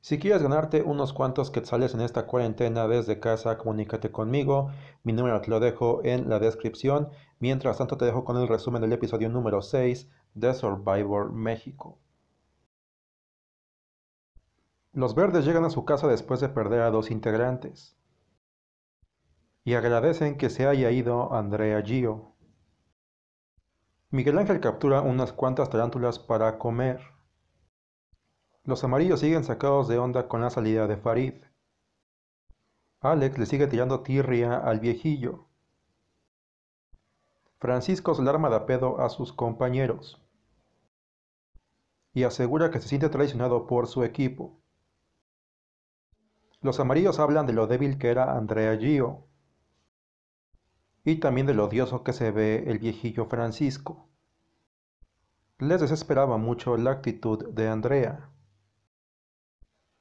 Si quieres ganarte unos cuantos quetzales en esta cuarentena desde casa, comunícate conmigo. Mi número te lo dejo en la descripción. Mientras tanto, te dejo con el resumen del episodio número 6 de Survivor México. Los verdes llegan a su casa después de perder a dos integrantes. Y agradecen que se haya ido Andrea Gio. Miguel Ángel captura unas cuantas tarántulas para comer. Los amarillos siguen sacados de onda con la salida de Farid. Alex le sigue tirando tirria al viejillo. Francisco se arma de pedo a sus compañeros y asegura que se siente traicionado por su equipo. Los amarillos hablan de lo débil que era Andrea Gio y también de lo odioso que se ve el viejillo Francisco. Les desesperaba mucho la actitud de Andrea.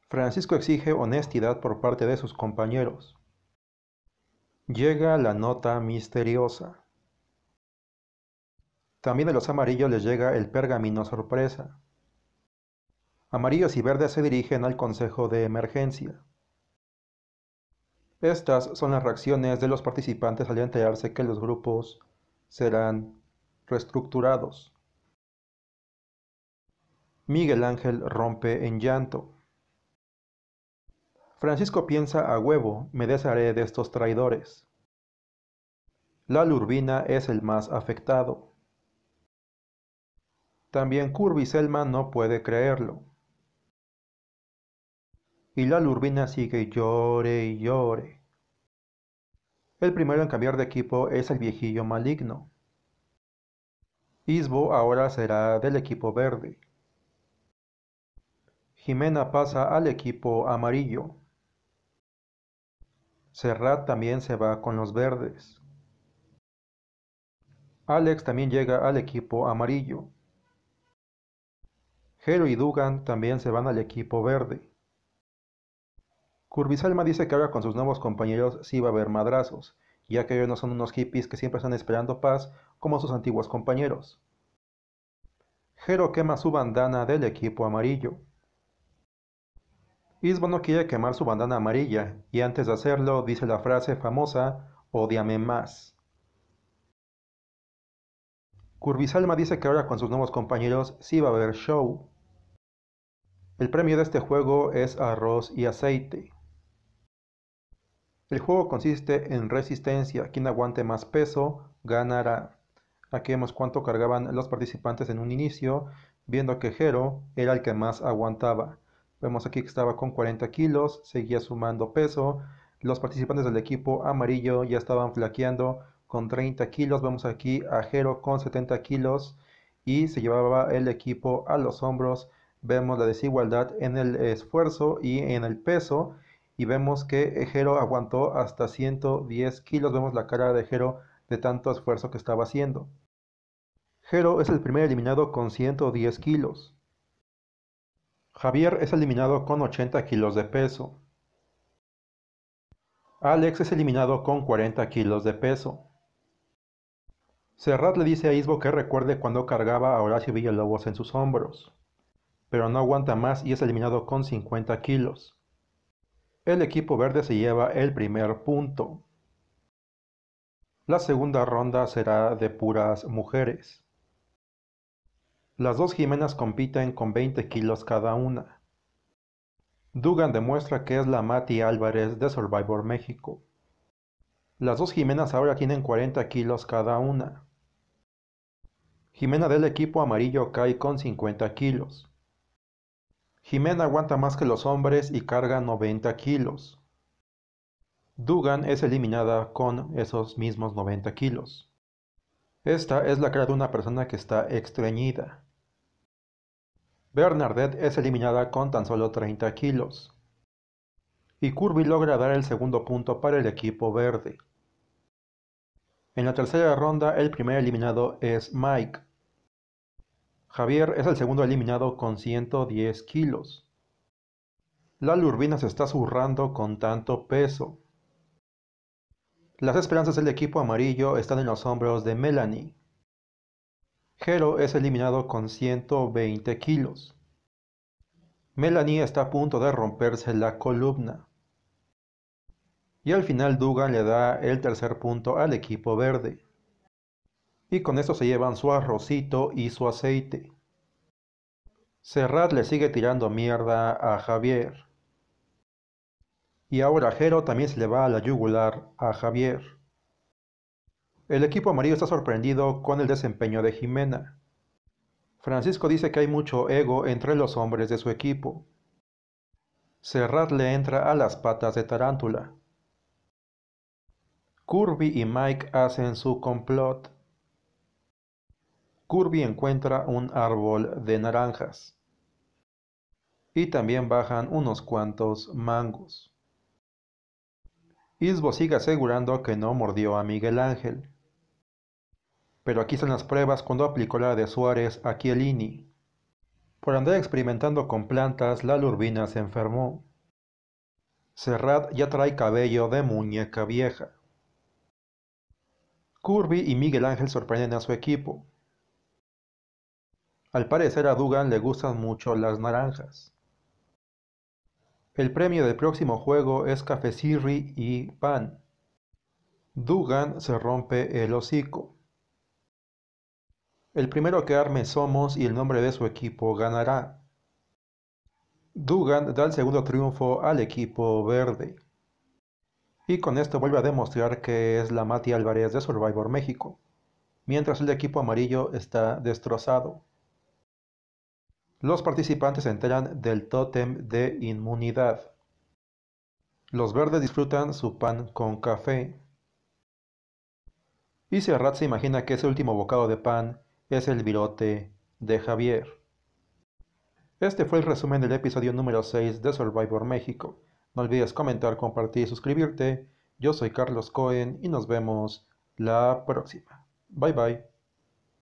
Francisco exige honestidad por parte de sus compañeros. Llega la nota misteriosa. También a los amarillos les llega el pergamino sorpresa. Amarillos y verdes se dirigen al Consejo de Emergencia. Estas son las reacciones de los participantes al enterarse que los grupos serán reestructurados. Miguel Ángel rompe en llanto. Francisco piensa a huevo, me desharé de estos traidores. La Lurbina es el más afectado. También Curby Selma no puede creerlo. Y la Lurbina sigue llore y llore. El primero en cambiar de equipo es el viejillo maligno. Isbo ahora será del equipo verde. Jimena pasa al equipo amarillo. Serrat también se va con los verdes. Alex también llega al equipo amarillo. Hero y Dugan también se van al equipo verde. Curvisalma dice que ahora con sus nuevos compañeros sí va a haber madrazos, ya que ellos no son unos hippies que siempre están esperando paz como sus antiguos compañeros. Hero quema su bandana del equipo amarillo. Isbo no quiere quemar su bandana amarilla y antes de hacerlo dice la frase famosa Odiame más. Curvisalma dice que ahora con sus nuevos compañeros sí va a haber show. El premio de este juego es arroz y aceite. El juego consiste en resistencia, quien aguante más peso ganará. Aquí vemos cuánto cargaban los participantes en un inicio, viendo que Jero era el que más aguantaba. Vemos aquí que estaba con 40 kilos, seguía sumando peso. Los participantes del equipo amarillo ya estaban flaqueando con 30 kilos. Vemos aquí a Jero con 70 kilos y se llevaba el equipo a los hombros. Vemos la desigualdad en el esfuerzo y en el peso. Y vemos que Jero aguantó hasta 110 kilos. Vemos la cara de Jero de tanto esfuerzo que estaba haciendo. Jero es el primer eliminado con 110 kilos. Javier es eliminado con 80 kilos de peso. Alex es eliminado con 40 kilos de peso. Serrat le dice a Isbo que recuerde cuando cargaba a Horacio Villalobos en sus hombros, pero no aguanta más y es eliminado con 50 kilos. El equipo verde se lleva el primer punto. La segunda ronda será de puras mujeres. Las dos Jimenas compiten con 20 kilos cada una. Dugan demuestra que es la Mati Álvarez de Survivor México. Las dos Jimenas ahora tienen 40 kilos cada una. Jimena del equipo amarillo cae con 50 kilos. Jimena aguanta más que los hombres y carga 90 kilos. Dugan es eliminada con esos mismos 90 kilos. Esta es la cara de una persona que está extrañida. Bernadette es eliminada con tan solo 30 kilos. Y Kirby logra dar el segundo punto para el equipo verde. En la tercera ronda el primer eliminado es Mike. Javier es el segundo eliminado con 110 kilos. La Lurbina se está zurrando con tanto peso. Las esperanzas del equipo amarillo están en los hombros de Melanie. Hero es eliminado con 120 kilos. Melanie está a punto de romperse la columna. Y al final Dugan le da el tercer punto al equipo verde. Y con eso se llevan su arrocito y su aceite. Serrat le sigue tirando mierda a Javier. Y ahora Jero también se le va a la yugular a Javier. El equipo amarillo está sorprendido con el desempeño de Jimena. Francisco dice que hay mucho ego entre los hombres de su equipo. Serrat le entra a las patas de Tarántula. Kirby y Mike hacen su complot. Kirby encuentra un árbol de naranjas. Y también bajan unos cuantos mangos. Isbo sigue asegurando que no mordió a Miguel Ángel. Pero aquí son las pruebas cuando aplicó la de Suárez a Chiellini. Por andar experimentando con plantas, la Lurbina se enfermó. Serrat ya trae cabello de muñeca vieja. Kirby y Miguel Ángel sorprenden a su equipo. Al parecer a Dugan le gustan mucho las naranjas. El premio del próximo juego es cafecirri y pan. Dugan se rompe el hocico. El primero que arme Somos y el nombre de su equipo ganará. Dugan da el segundo triunfo al equipo verde. Y con esto vuelve a demostrar que es la Mati Álvarez de Survivor México, mientras el equipo amarillo está destrozado. Los participantes se enteran del tótem de inmunidad. Los verdes disfrutan su pan con café. Y Serrat se imagina que ese último bocado de pan es el virote de Javier. Este fue el resumen del episodio número 6 de Survivor México. No olvides comentar, compartir y suscribirte. Yo soy Carlos Cohen y nos vemos la próxima. Bye bye.